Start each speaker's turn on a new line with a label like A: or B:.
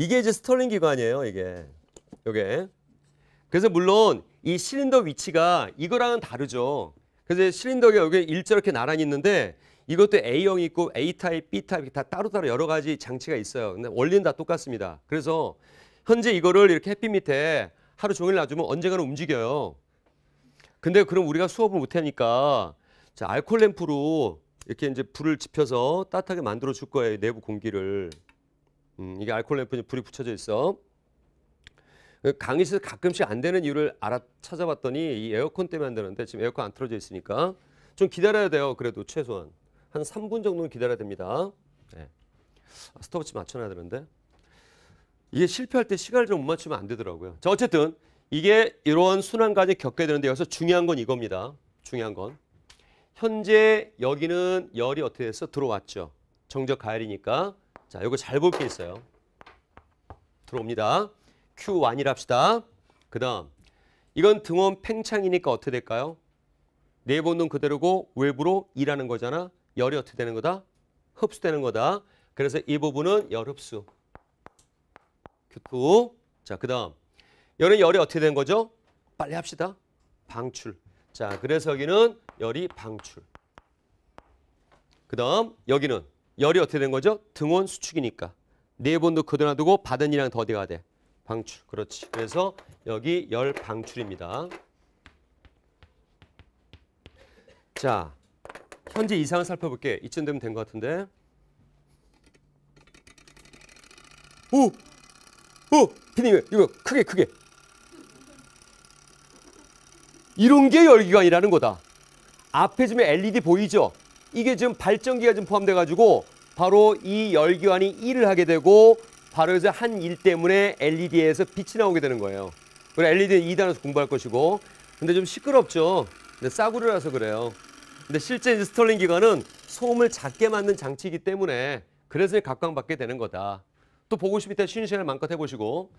A: 이게 이제 스털링 기관이에요. 이게 요게. 그래서 물론 이 실린더 위치가 이거랑은 다르죠. 그래서 실린더가 여기 일자 이렇게 나란히 있는데 이것도 A형이 있고 A타입, B타입 다 따로따로 여러 가지 장치가 있어요. 근데 원리는 다 똑같습니다. 그래서 현재 이거를 이렇게 햇빛 밑에 하루 종일 놔주면 언젠가는 움직여요. 근데 그럼 우리가 수업을 못 하니까 자, 알콜 램프로 이렇게 이제 불을 지펴서 따뜻하게 만들어 줄 거예요. 내부 공기를. 음, 이게 알코올 램프에 불이 붙여져 있어. 그 강의실에서 가끔씩 안 되는 이유를 알아 찾아봤더니 이 에어컨 때문에 안 되는데 지금 에어컨 안 틀어져 있으니까 좀 기다려야 돼요. 그래도 최소한 한 3분 정도는 기다려야 됩니다. 네. 아, 스톱워치 맞춰놔야 되는데 이게 실패할 때 시간을 좀 못 맞추면 안 되더라고요. 자 어쨌든 이게 이러한 순환까지 겪게 되는데 여기서 중요한 건 이겁니다. 중요한 건 현재 여기는 열이 어떻게 됐어? 들어왔죠. 정적 가열이니까 자 이거 잘 볼 게 있어요. 들어옵니다. Q1이라 합시다. 그 다음 이건 등원 팽창이니까 어떻게 될까요? 내보는 네 그대로고 외부로 일하는 거잖아. 열이 어떻게 되는 거다? 흡수되는 거다. 그래서 이 부분은 열 흡수. Q2. 자, 그 다음. 열은 열이 어떻게 되는 거죠? 빨리 합시다. 방출. 자, 그래서 여기는 열이 방출. 그 다음 여기는 열이 어떻게 된 거죠? 등원 수축이니까. 네번도 그대로 두고 받은 이랑 더디가 돼. 방출. 그렇지. 그래서 여기 열 방출입니다. 자, 현재 이상을 살펴볼게. 이쯤 되면 된것 같은데. 오! 오! 피디님, 이거 크게, 크게. 이런 게 열기관이라는 거다. 앞에 지금 LED 보이죠? 이게 지금 발전기가 지금 포함돼 가지고 바로 이 열기관이 일을 하게 되고 바로 이제 한 일 때문에 LED에서 빛이 나오게 되는 거예요. 우리 l e d 2단에서 공부할 것이고 근데 좀 시끄럽죠. 근데 싸구려라서 그래요. 근데 실제 이제 스톨링 기관은 소음을 작게 만든 장치이기 때문에 그래서 각광받게 되는 거다. 또 보고 싶을 때 쉬는 시간을 마껏 해보시고